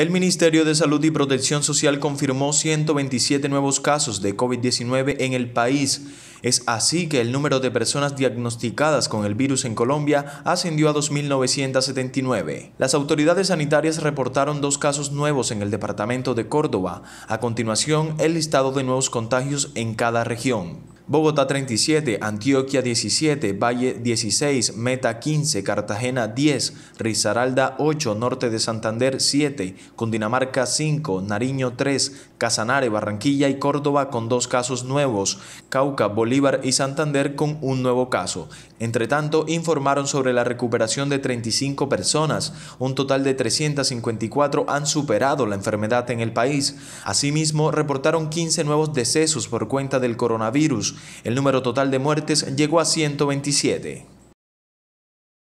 El Ministerio de Salud y Protección Social confirmó 127 nuevos casos de COVID-19 en el país. Es así que el número de personas diagnosticadas con el virus en Colombia ascendió a 2.979. Las autoridades sanitarias reportaron dos casos nuevos en el departamento de Córdoba. A continuación, el listado de nuevos contagios en cada región. Bogotá 37, Antioquia 17, Valle 16, Meta 15, Cartagena 10, Risaralda 8, Norte de Santander 7, Cundinamarca 5, Nariño 3, Casanare, Barranquilla y Córdoba con dos casos nuevos, Cauca, Bolívar y Santander con un nuevo caso. Entretanto, informaron sobre la recuperación de 35 personas. Un total de 354 han superado la enfermedad en el país. Asimismo, reportaron 15 nuevos decesos por cuenta del coronavirus. El número total de muertes llegó a 127.